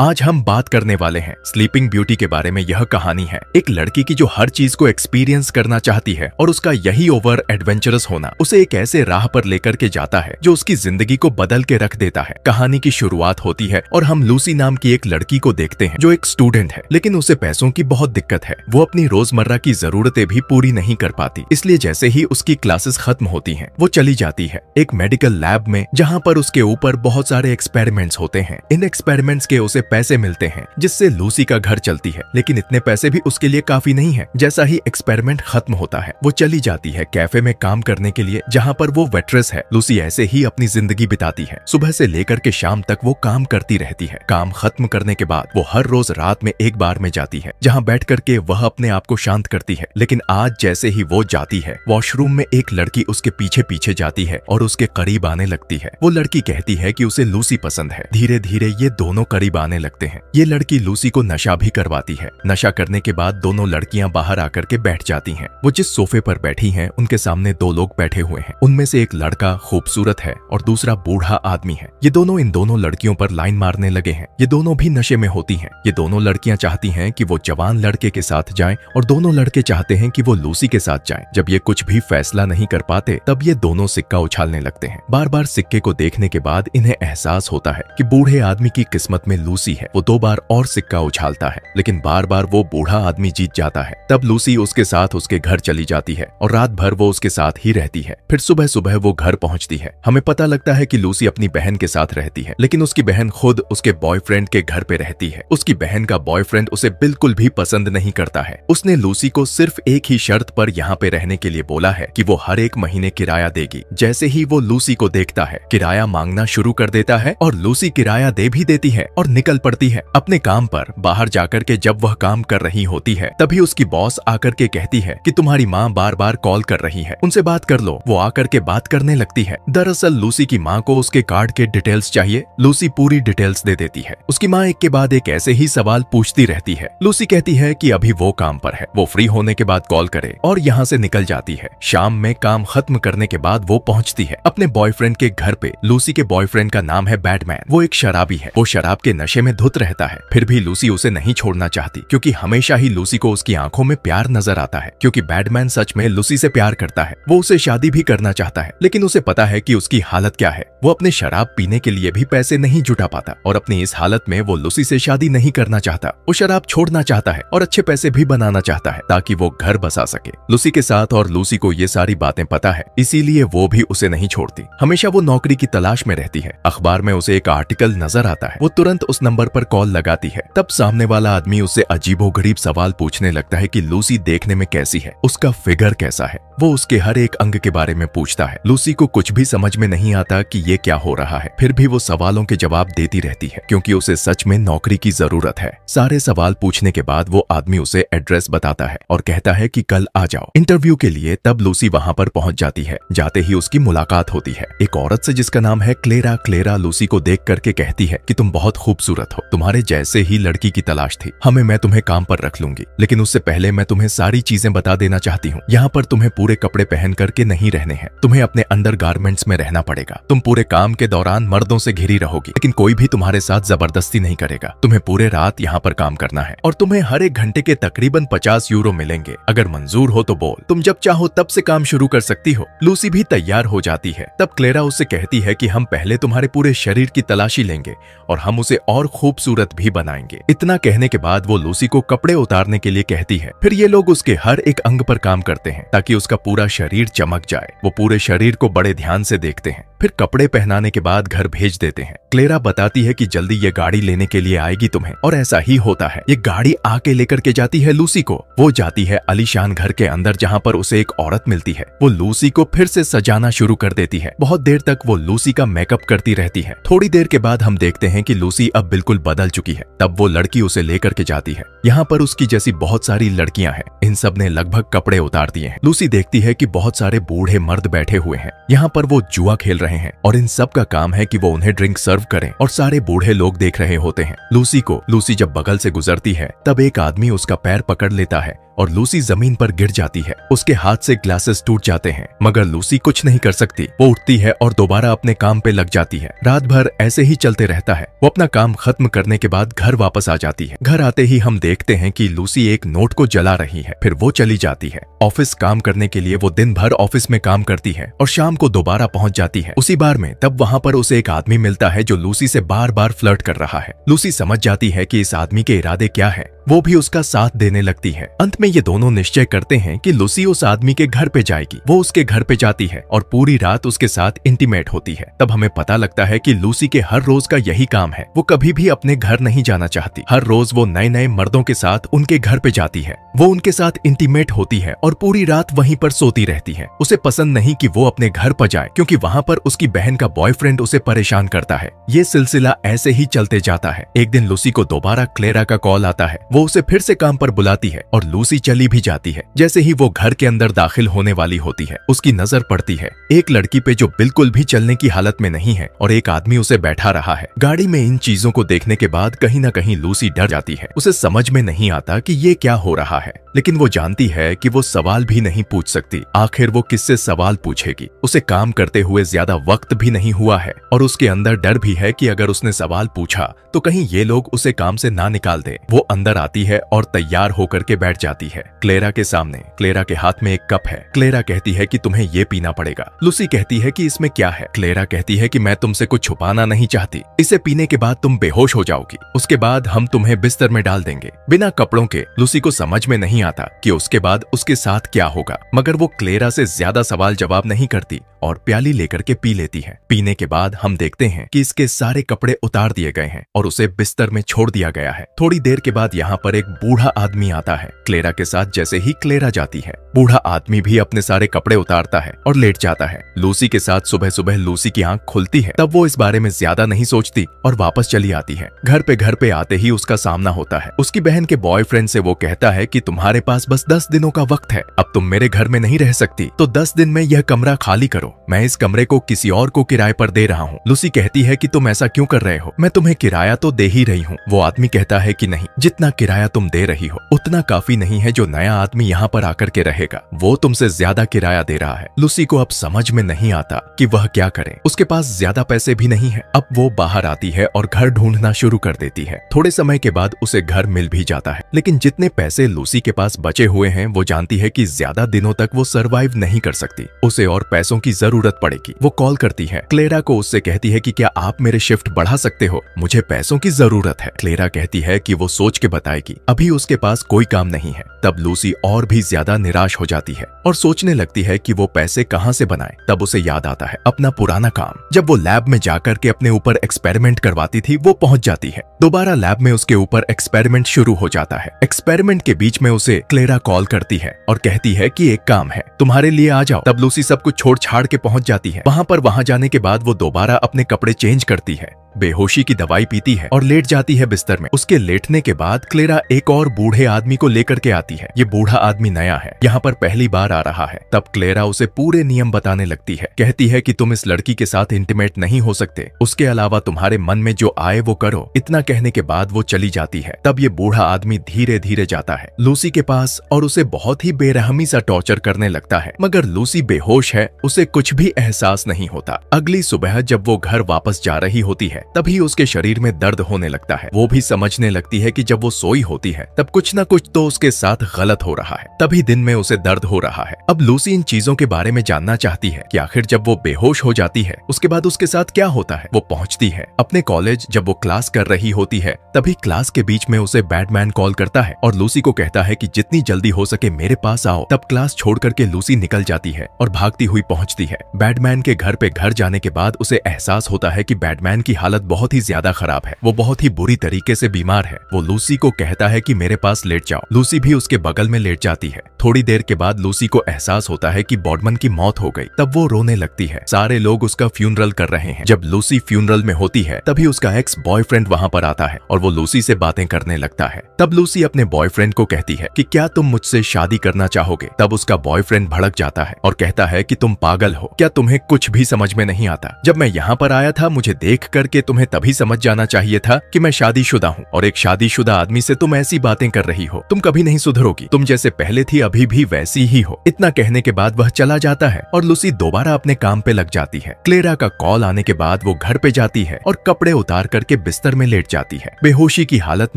आज हम बात करने वाले हैं स्लीपिंग ब्यूटी के बारे में यह कहानी है एक लड़की की जो हर चीज को एक्सपीरियंस करना चाहती है और उसका यही ओवर एडवेंचरस होना उसे एक ऐसे राह पर लेकर के जाता है जो उसकी जिंदगी को बदल के रख देता है कहानी की शुरुआत होती है और हम लूसी नाम की एक लड़की को देखते हैं जो एक स्टूडेंट है लेकिन उसे पैसों की बहुत दिक्कत है वो अपनी रोजमर्रा की जरूरतें भी पूरी नहीं कर पाती इसलिए जैसे ही उसकी क्लासेस खत्म होती है वो चली जाती है एक मेडिकल लैब में जहाँ पर उसके ऊपर बहुत सारे एक्सपेरिमेंट्स होते हैं इन एक्सपेरिमेंट्स के उसे पैसे मिलते हैं जिससे लूसी का घर चलती है लेकिन इतने पैसे भी उसके लिए काफी नहीं है जैसा ही एक्सपेरिमेंट खत्म होता है वो चली जाती है कैफे में काम करने के लिए जहाँ पर वो वेट्रेस है लूसी ऐसे ही अपनी जिंदगी बिताती है सुबह से लेकर के शाम तक वो काम करती रहती है काम खत्म करने के बाद वो हर रोज रात में एक बार में जाती है जहाँ बैठ करके वह अपने आप को शांत करती है लेकिन आज जैसे ही वो जाती है वॉशरूम में एक लड़की उसके पीछे पीछे जाती है और उसके करीब आने लगती है वो लड़की कहती है की उसे लूसी पसंद है धीरे धीरे ये दोनों करीब आने लगते हैं ये लड़की लूसी को नशा भी करवाती है नशा करने के बाद दोनों लड़कियां बाहर आकर के बैठ जाती हैं वो जिस सोफे पर बैठी हैं उनके सामने दो लोग बैठे हुए हैं उनमें से एक लड़का खूबसूरत है और दूसरा बूढ़ा आदमी है ये दोनों इन दोनों लड़कियों पर लाइन मारने लगे हैं ये दोनों भी नशे में होती है ये दोनों लड़कियां चाहती है की वो जवान लड़के के साथ जाए और दोनों लड़के चाहते हैं की वो लूसी के साथ जाए जब ये कुछ भी फैसला नहीं कर पाते तब ये दोनों सिक्का उछालने लगते हैं बार बार सिक्के को देखने के बाद इन्हें एहसास होता है की बूढ़े आदमी की किस्मत में लूसी लूसी है वो दो बार और सिक्का उछालता है लेकिन बार बार वो बूढ़ा आदमी जीत जाता है तब लूसी उसके साथ उसके घर चली जाती है और रात भर वो उसके साथ ही रहती है फिर सुबह सुबह वो घर पहुंचती है हमें पता लगता है कि लूसी अपनी बहन के साथ रहती है लेकिन उसकी बहन खुद उसके बॉयफ्रेंड के घर पे रहती है उसकी बहन का बॉयफ्रेंड उसे बिल्कुल भी पसंद नहीं करता है उसने लूसी को सिर्फ एक ही शर्त पर यहाँ पे रहने के लिए बोला है कि वो हर एक महीने किराया देगी जैसे ही वो लूसी को देखता है किराया मांगना शुरू कर देता है और लूसी किराया दे भी देती है और निकल निकल पड़ती है अपने काम पर बाहर जाकर के जब वह काम कर रही होती है तभी उसकी बॉस आकर के कहती है कि तुम्हारी माँ बार बार कॉल कर रही है उनसे बात कर लो वो आकर के बात करने लगती है दरअसल लूसी की माँ को उसके कार्ड के डिटेल्स चाहिए लूसी पूरी डिटेल्स दे देती है उसकी माँ एक के बाद एक ऐसे ही सवाल पूछती रहती है लूसी कहती है की अभी वो काम पर है वो फ्री होने के बाद कॉल करे और यहाँ से निकल जाती है शाम में काम खत्म करने के बाद वो पहुँचती है अपने बॉयफ्रेंड के घर पे लूसी के बॉयफ्रेंड का नाम है बैटमैन वो एक शराबी है वो शराब के नशे नशे में धुत रहता है फिर भी लूसी उसे नहीं छोड़ना चाहती क्योंकि हमेशा ही लूसी को उसकी आंखों में प्यार नजर आता है क्योंकि बैडमैन सच में लूसी से प्यार करता है वो उसे शादी भी करना चाहता है लेकिन उसे पता है कि उसकी हालत क्या है वो अपने शराब पीने के लिए भी पैसे नहीं जुटा पाता और अपनी इस हालत में वो लूसी से शादी नहीं करना चाहता वो शराब छोड़ना चाहता है और अच्छे पैसे भी बनाना चाहता है ताकि वो घर बसा सके लूसी के साथ और लूसी को ये सारी बातें पता है इसीलिए वो भी उसे नहीं छोड़ती हमेशा वो नौकरी की तलाश में रहती है अखबार में उसे एक आर्टिकल नजर आता है वो तुरंत उस नंबर पर कॉल लगाती है तब सामने वाला आदमी उसे अजीबो गरीब सवाल पूछने लगता है कि लूसी देखने में कैसी है उसका फिगर कैसा है वो उसके हर एक अंग के बारे में पूछता है लूसी को कुछ भी समझ में नहीं आता कि ये क्या हो रहा है फिर भी वो सवालों के जवाब देती रहती है क्योंकि उसे सच में नौकरी की जरूरत है सारे सवाल पूछने के बाद वो आदमी उसे एड्रेस बताता है और कहता है कि कल आ जाओ इंटरव्यू के लिए तब लूसी वहाँ पर पहुँच जाती है जाते ही उसकी मुलाकात होती है एक औरत से जिसका नाम है क्लेरा क्लेरा लूसी को देख करके कहती है की तुम बहुत खूबसूरत खूबसूरत हो तुम्हारे जैसे ही लड़की की तलाश थी हमें मैं तुम्हें काम पर रख लूंगी लेकिन उससे पहले मैं तुम्हें सारी चीजें बता देना चाहती हूँ यहाँ पर तुम्हें पूरे कपड़े पहन करके नहीं रहने हैं तुम्हें अपने अंडर में रहना पड़ेगा तुम पूरे काम के दौरान मर्दों से घिरी रहोगी लेकिन कोई भी तुम्हारे साथ जबरदस्ती नहीं करेगा तुम्हें पूरे रात यहाँ पर काम करना है और तुम्हें हर एक घंटे के तकरीबन पचास यूरो मिलेंगे अगर मंजूर हो तो बोल तुम जब चाहो तब से काम शुरू कर सकती हो लूसी भी तैयार हो जाती है तब क्लेरा उसे कहती है कि हम पहले तुम्हारे पूरे शरीर की तलाशी लेंगे और हम उसे और खूबसूरत भी बनाएंगे इतना कहने के बाद वो लूसी को कपड़े उतारने के लिए कहती है फिर ये लोग उसके हर एक अंग पर काम करते हैं ताकि उसका पूरा शरीर चमक जाए वो पूरे शरीर को बड़े ध्यान से देखते हैं फिर कपड़े पहनाने के बाद घर भेज देते हैं क्लेरा बताती है कि जल्दी ये गाड़ी लेने के लिए आएगी तुम्हें और ऐसा ही होता है ये गाड़ी आके लेकर के जाती है लूसी को वो जाती है अलीशान घर के अंदर जहाँ पर उसे एक औरत मिलती है वो लूसी को फिर से सजाना शुरू कर देती है बहुत देर तक वो लूसी का मेकअप करती रहती है थोड़ी देर के बाद हम देखते हैं की लूसी अब बिल्कुल बदल चुकी है तब वो लड़की उसे लेकर के जाती है यहाँ पर उसकी जैसी बहुत सारी लड़कियां हैं इन सब ने लगभग कपड़े उतार दिए हैं लूसी देखती है कि बहुत सारे बूढ़े मर्द बैठे हुए हैं यहाँ पर वो जुआ खेल रहे हैं और इन सब का काम है कि वो उन्हें ड्रिंक सर्व करें और सारे बूढ़े लोग देख रहे होते हैं लूसी को लूसी जब बगल से गुजरती है तब एक आदमी उसका पैर पकड़ लेता है और लूसी जमीन पर गिर जाती है उसके हाथ से ग्लासेस टूट जाते हैं मगर लूसी कुछ नहीं कर सकती वो उठती है और दोबारा अपने काम पे लग जाती है रात भर ऐसे ही चलते रहता है वो अपना काम खत्म करने के बाद घर वापस आ जाती है घर आते ही हम देखते हैं की लूसी एक नोट को जला रही है फिर वो चली जाती है ऑफिस काम करने के लिए वो दिन भर ऑफिस में काम करती है और शाम को दोबारा पहुंच जाती है उसी बार में तब वहाँ पर उसे एक आदमी मिलता है जो लूसी से बार बार फ्लर्ट कर रहा है लूसी समझ जाती है कि इस आदमी के इरादे क्या है वो भी उसका साथ देने लगती है अंत में ये दोनों निश्चय करते हैं कि लुसी उस आदमी के घर पे जाएगी वो उसके घर पे जाती है और पूरी रात उसके साथ इंटीमेट होती है तब हमें पता लगता है कि लूसी के हर रोज का यही काम है वो कभी भी अपने घर नहीं जाना चाहती हर रोज वो नए नए मर्दों के साथ उनके घर पे जाती है वो उनके साथ इंटीमेट होती है और पूरी रात वहीं पर सोती रहती है उसे पसंद नहीं कि वो अपने घर पर जाए क्योंकि वहाँ पर उसकी बहन का बॉयफ्रेंड उसे परेशान करता है ये सिलसिला ऐसे ही चलते जाता है एक दिन लूसी को दोबारा क्लेरा का कॉल आता है वो उसे फिर से काम पर बुलाती है और लूसी चली भी जाती है जैसे ही वो घर के अंदर दाखिल होने वाली होती है उसकी नजर पड़ती है एक लड़की पे जो बिल्कुल भी चलने की हालत में नहीं है और एक आदमी उसे बैठा रहा है गाड़ी में इन चीजों को देखने के बाद कहीं न कहीं लूसी डर जाती है उसे समझ में नहीं आता की ये क्या हो रहा है लेकिन वो जानती है की वो सवाल भी नहीं पूछ सकती आखिर वो किससे सवाल पूछेगी उसे काम करते हुए ज्यादा वक्त भी नहीं हुआ है और उसके अंदर डर भी है की अगर उसने सवाल पूछा तो कहीं ये लोग उसे काम से ना निकाल दे वो अंदर आती है और तैयार होकर के बैठ जाती है क्लेरा के सामने क्लेरा के हाथ में एक कप है क्लेरा कहती है कि तुम्हें ये पीना पड़ेगा लुसी कहती है कि इसमें क्या है क्लेरा कहती है कि मैं तुमसे कुछ छुपाना नहीं चाहती इसे पीने के बाद तुम बेहोश हो जाओगी उसके बाद हम तुम्हें बिस्तर में डाल देंगे बिना कपड़ों के लुसी को समझ में नहीं आता की उसके बाद उसके साथ क्या होगा मगर वो क्लेरा ऐसी ज्यादा सवाल जवाब नहीं करती और प्याली लेकर के पी लेती है पीने के बाद हम देखते हैं की इसके सारे कपड़े उतार दिए गए हैं और उसे बिस्तर में छोड़ दिया गया है थोड़ी देर के बाद यहाँ यहाँ पर एक बूढ़ा आदमी आता है क्लेरा के साथ जैसे ही क्लेरा जाती है बूढ़ा आदमी भी अपने सारे कपड़े उतारता है और लेट जाता है लूसी के साथ सुबह सुबह लूसी की आंख खुलती है तब वो इस बारे में ज्यादा नहीं सोचती और वापस चली आती है घर पे घर पे आते ही उसका सामना होता है उसकी बहन के बॉयफ्रेंड से वो कहता है कि तुम्हारे पास बस दस दिनों का वक्त है अब तुम मेरे घर में नहीं रह सकती तो दस दिन में यह कमरा खाली करो मैं इस कमरे को किसी और को किराए पर दे रहा हूँ लूसी कहती है कि तुम ऐसा क्यों कर रहे हो मैं तुम्हें किराया तो दे ही रही हूँ वो आदमी कहता है कि नहीं जितना किराया तुम दे रही हो उतना काफी नहीं है जो नया आदमी यहाँ पर आकर के रहेगा वो तुमसे ज्यादा किराया दे रहा है लुसी को अब समझ में नहीं आता कि वह क्या करे उसके पास ज्यादा पैसे भी नहीं है अब वो बाहर आती है और घर ढूंढना शुरू कर देती है थोड़े समय के बाद उसे घर मिल भी जाता है लेकिन जितने पैसे लूसी के पास बचे हुए हैं वो जानती है की ज्यादा दिनों तक वो सर्वाइव नहीं कर सकती उसे और पैसों की जरूरत पड़ेगी वो कॉल करती है क्लेरा को उससे कहती है की क्या आप मेरे शिफ्ट बढ़ा सकते हो मुझे पैसों की जरूरत है क्लेरा कहती है की वो सोच के बता बताएगी अभी उसके पास कोई काम नहीं है तब लूसी और भी ज्यादा निराश हो जाती है और सोचने लगती है कि वो पैसे कहाँ से बनाए तब उसे याद आता है अपना पुराना काम जब वो लैब में जाकर के अपने ऊपर एक्सपेरिमेंट करवाती थी वो पहुंच जाती है दोबारा लैब में उसके ऊपर एक्सपेरिमेंट शुरू हो जाता है एक्सपेरिमेंट के बीच में उसे क्लेरा कॉल करती है और कहती है की एक काम है तुम्हारे लिए आ जाओ तब लूसी सब कुछ छोड़ छाड़ के पहुँच जाती है वहाँ पर वहाँ जाने के बाद वो दोबारा अपने कपड़े चेंज करती है बेहोशी की दवाई पीती है और लेट जाती है बिस्तर में उसके लेटने के बाद क्लेरा एस्लेरा एक और बूढ़े आदमी को लेकर के आती है ये बूढ़ा आदमी नया है यहाँ पर पहली बार आ रहा है तब क्लेरा उसे पूरे नियम बताने लगती है कहती है कि तुम इस लड़की के साथ इंटीमेट नहीं हो सकते उसके अलावा तुम्हारे मन में जो आए वो करो इतना कहने के बाद वो चली जाती है तब ये बूढ़ा आदमी धीरे धीरे जाता है लूसी के पास और उसे बहुत ही बेरहमी सा टॉर्चर करने लगता है मगर लूसी बेहोश है उसे कुछ भी एहसास नहीं होता अगली सुबह जब वो घर वापस जा रही होती है तभी उसके शरीर में दर्द होने लगता है वो भी समझने लगती है की जब वो सो सोई होती है तब कुछ ना कुछ तो उसके साथ गलत हो रहा है तभी दिन में उसे दर्द हो रहा है अब लूसी इन चीजों के बारे में जानना चाहती है कि आखिर जब वो बेहोश हो जाती है उसके बाद उसके साथ क्या होता है वो पहुंचती है अपने कॉलेज जब वो क्लास कर रही होती है तभी क्लास के बीच में उसे बैटमैन कॉल करता है और लूसी को कहता है की जितनी जल्दी हो सके मेरे पास आओ तब क्लास छोड़ करके लूसी निकल जाती है और भागती हुई पहुंचती है बैटमैन के घर पे घर जाने के बाद उसे एहसास होता है कि बैटमैन की हालत बहुत ही ज्यादा खराब है वो बहुत ही बुरी तरीके से बीमार है वो लूसी को कहता है कि मेरे पास लेट जाओ लूसी भी उसके बगल में लेट जाती है थोड़ी देर के बाद लूसी को एहसास होता है कि बॉडमन की मौत हो गई तब वो रोने लगती है सारे लोग उसका फ्यूनरल कर रहे हैं जब लूसी फ्यूनरल में होती है तभी उसका एक्स बॉयफ्रेंड वहाँ पर आता है और वो लूसी से बातें करने लगता है तब लूसी अपने बॉयफ्रेंड को कहती है की क्या तुम मुझसे शादी करना चाहोगे तब उसका बॉयफ्रेंड भड़क जाता है और कहता है की तुम पागल हो क्या तुम्हें कुछ भी समझ में नहीं आता जब मैं यहाँ पर आया था मुझे देख करके तुम्हें तभी समझ जाना चाहिए था की मैं शादीशुदा हूँ और एक शादीशुदा आदमी आदमी से तुम ऐसी बातें कर रही हो तुम कभी नहीं सुधरोगी तुम जैसे पहले थी अभी भी वैसी ही हो इतना कहने के बाद वह चला जाता है और लुसी दोबारा अपने काम पे लग जाती है क्लेरा का कॉल आने के बाद वो घर पे जाती है और कपड़े उतार करके बिस्तर में लेट जाती है बेहोशी की हालत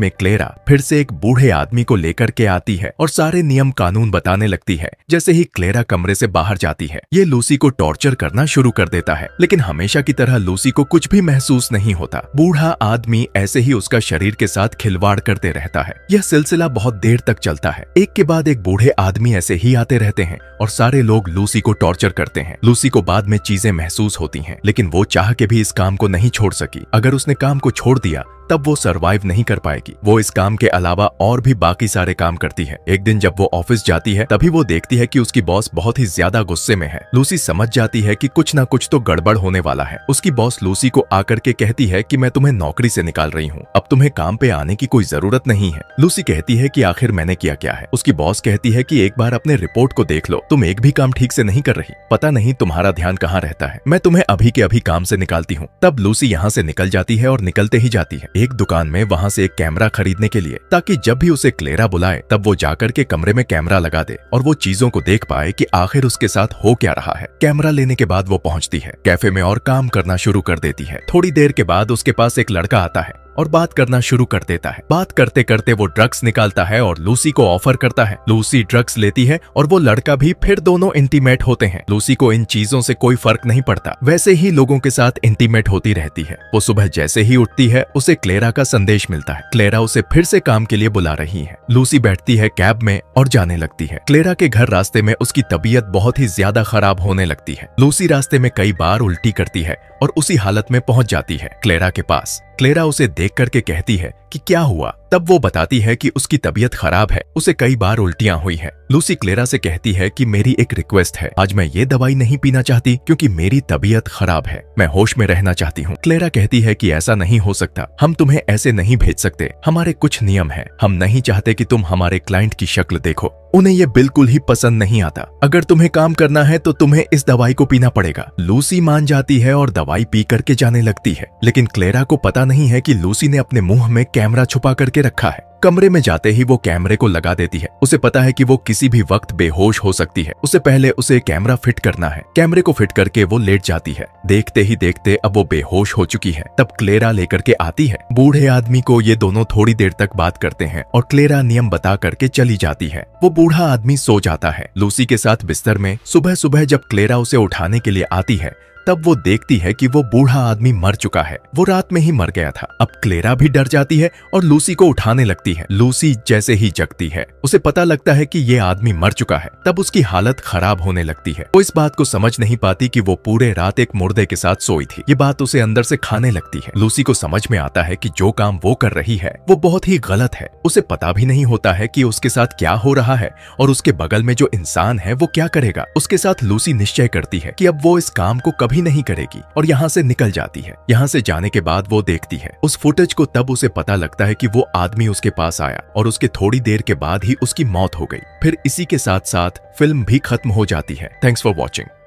में क्लेरा फिर से एक बूढ़े आदमी को लेकर के आती है और सारे नियम कानून बताने लगती है जैसे ही क्लेरा कमरे से बाहर जाती है ये लूसी को टॉर्चर करना शुरू कर देता है लेकिन हमेशा की तरह लूसी को कुछ भी महसूस नहीं होता बूढ़ा आदमी ऐसे ही उसका शरीर के साथ खिलवाड़ करते रहता है यह सिलसिला बहुत देर तक चलता है एक के बाद एक बूढ़े आदमी ऐसे ही आते रहते हैं और सारे लोग लूसी को टॉर्चर करते हैं लूसी को बाद में चीजें महसूस होती हैं लेकिन वो चाह के भी इस काम को नहीं छोड़ सकी अगर उसने काम को छोड़ दिया तब वो सरवाइव नहीं कर पाएगी वो इस काम के अलावा और भी बाकी सारे काम करती है एक दिन जब वो ऑफिस जाती है तभी वो देखती है कि उसकी बॉस बहुत ही ज्यादा गुस्से में है लूसी समझ जाती है कि कुछ ना कुछ तो गड़बड़ होने वाला है उसकी बॉस लूसी को आकर के कहती है कि मैं तुम्हें नौकरी से निकाल रही हूँ अब तुम्हें काम पे आने की कोई जरूरत नहीं है लूसी कहती है की आखिर मैंने किया क्या है उसकी बॉस कहती है की एक बार अपने रिपोर्ट को देख लो तुम एक भी काम ठीक से नहीं कर रही पता नहीं तुम्हारा ध्यान कहाँ रहता है मैं तुम्हें अभी के अभी काम से निकालती हूँ तब लूसी यहाँ से निकल जाती है और निकलते ही जाती है एक दुकान में वहाँ से एक कैमरा खरीदने के लिए ताकि जब भी उसे क्लेरा बुलाए तब वो जाकर के कमरे में कैमरा लगा दे और वो चीजों को देख पाए कि आखिर उसके साथ हो क्या रहा है कैमरा लेने के बाद वो पहुँचती है कैफे में और काम करना शुरू कर देती है थोड़ी देर के बाद उसके पास एक लड़का आता है और बात करना शुरू कर देता है बात करते करते वो ड्रग्स निकालता है और लूसी को ऑफर करता है लूसी ड्रग्स लेती है और वो लड़का भी फिर दोनों इंटीमेट होते हैं लूसी को इन चीजों से कोई फर्क नहीं पड़ता वैसे ही लोगों के साथ इंटीमेट होती रहती है वो सुबह जैसे ही उठती है उसे क्लेरा का संदेश मिलता है क्लेरा उसे फिर से काम के लिए बुला रही है लूसी बैठती है कैब में और जाने लगती है क्लेरा के घर रास्ते में उसकी तबीयत बहुत ही ज्यादा खराब होने लगती है लूसी रास्ते में कई बार उल्टी करती है और उसी हालत में पहुंच जाती है क्लेरा के पास क्लेरा उसे देख करके कहती है कि क्या हुआ तब वो बताती है कि उसकी तबीयत खराब है उसे कई बार उल्टियां हुई है लूसी क्लेरा से कहती है कि मेरी एक रिक्वेस्ट है आज मैं ये दवाई नहीं पीना चाहती क्योंकि मेरी तबीयत खराब है मैं होश में रहना चाहती हूँ क्लेरा कहती है कि ऐसा नहीं हो सकता हम तुम्हें ऐसे नहीं भेज सकते हमारे कुछ नियम है हम नहीं चाहते की तुम हमारे क्लाइंट की शक्ल देखो उन्हें यह बिल्कुल ही पसंद नहीं आता अगर तुम्हें काम करना है तो तुम्हें इस दवाई को पीना पड़ेगा लूसी मान जाती है और दवाई पी करके जाने लगती है लेकिन क्लेरा को पता नहीं है कि लूसी ने अपने मुंह में कैमरा छुपा करके रखा है कमरे में जाते ही वो कैमरे को लगा देती है उसे पता है कि वो किसी भी वक्त बेहोश हो सकती है उसे पहले उसे कैमरा फिट करना है कैमरे को फिट करके वो लेट जाती है देखते ही देखते अब वो बेहोश हो चुकी है तब क्लेरा लेकर के आती है बूढ़े आदमी को ये दोनों थोड़ी देर तक बात करते हैं और क्लेरा नियम बता करके चली जाती है वो बूढ़ा आदमी सो जाता है लूसी के साथ बिस्तर में सुबह सुबह जब क्लेरा उसे उठाने के लिए आती है तब वो देखती है कि वो बूढ़ा आदमी मर चुका है वो रात में ही मर गया था अब क्लेरा भी डर जाती है और लूसी को उठाने लगती है लूसी जैसे ही जगती है उसे पता लगता है कि ये आदमी मर चुका है तब उसकी हालत खराब होने लगती है वो इस बात को समझ नहीं पाती कि वो पूरे रात एक मुर्दे के साथ सोई थी ये बात उसे अंदर से खाने लगती है लूसी को समझ में आता है की जो काम वो कर रही है वो बहुत ही गलत है उसे पता भी नहीं होता है की उसके साथ क्या हो रहा है और उसके बगल में जो इंसान है वो क्या करेगा उसके साथ लूसी निश्चय करती है की अब वो इस काम को कभी कभी नहीं करेगी और यहाँ से निकल जाती है यहाँ से जाने के बाद वो देखती है उस फुटेज को तब उसे पता लगता है कि वो आदमी उसके पास आया और उसके थोड़ी देर के बाद ही उसकी मौत हो गई फिर इसी के साथ साथ फिल्म भी खत्म हो जाती है थैंक्स फॉर वॉचिंग